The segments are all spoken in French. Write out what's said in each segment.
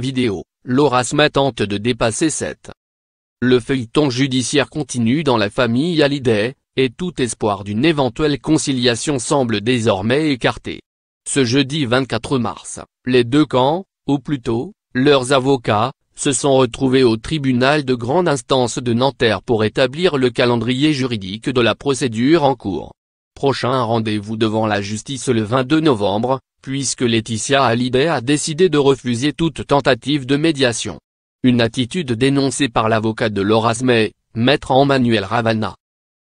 Vidéo, Laura tente de dépasser 7. Le feuilleton judiciaire continue dans la famille Hallyday, et tout espoir d'une éventuelle conciliation semble désormais écarté. Ce jeudi 24 mars, les deux camps, ou plutôt, leurs avocats, se sont retrouvés au tribunal de grande instance de Nanterre pour établir le calendrier juridique de la procédure en cours. Prochain rendez-vous devant la justice le 22 novembre, puisque Laetitia Hallyday a décidé de refuser toute tentative de médiation. Une attitude dénoncée par l'avocat de Laura May, maître Emmanuel Ravana.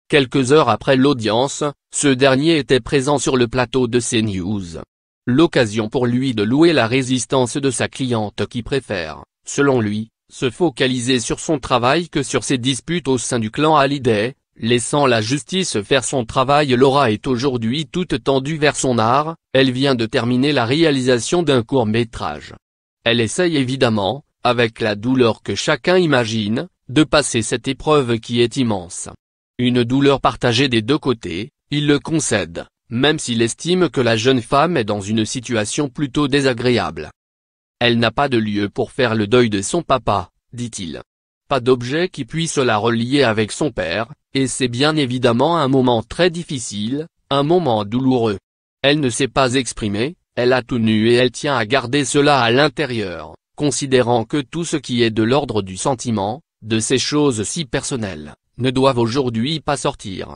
Quelques heures après l'audience, ce dernier était présent sur le plateau de CNews. L'occasion pour lui de louer la résistance de sa cliente qui préfère, selon lui, se focaliser sur son travail que sur ses disputes au sein du clan Hallyday, Laissant la justice faire son travail Laura est aujourd'hui toute tendue vers son art, elle vient de terminer la réalisation d'un court-métrage. Elle essaye évidemment, avec la douleur que chacun imagine, de passer cette épreuve qui est immense. Une douleur partagée des deux côtés, il le concède, même s'il estime que la jeune femme est dans une situation plutôt désagréable. Elle n'a pas de lieu pour faire le deuil de son papa, dit-il pas d'objet qui puisse la relier avec son père, et c'est bien évidemment un moment très difficile, un moment douloureux. Elle ne s'est pas exprimée, elle a tout nu et elle tient à garder cela à l'intérieur, considérant que tout ce qui est de l'ordre du sentiment, de ces choses si personnelles, ne doivent aujourd'hui pas sortir.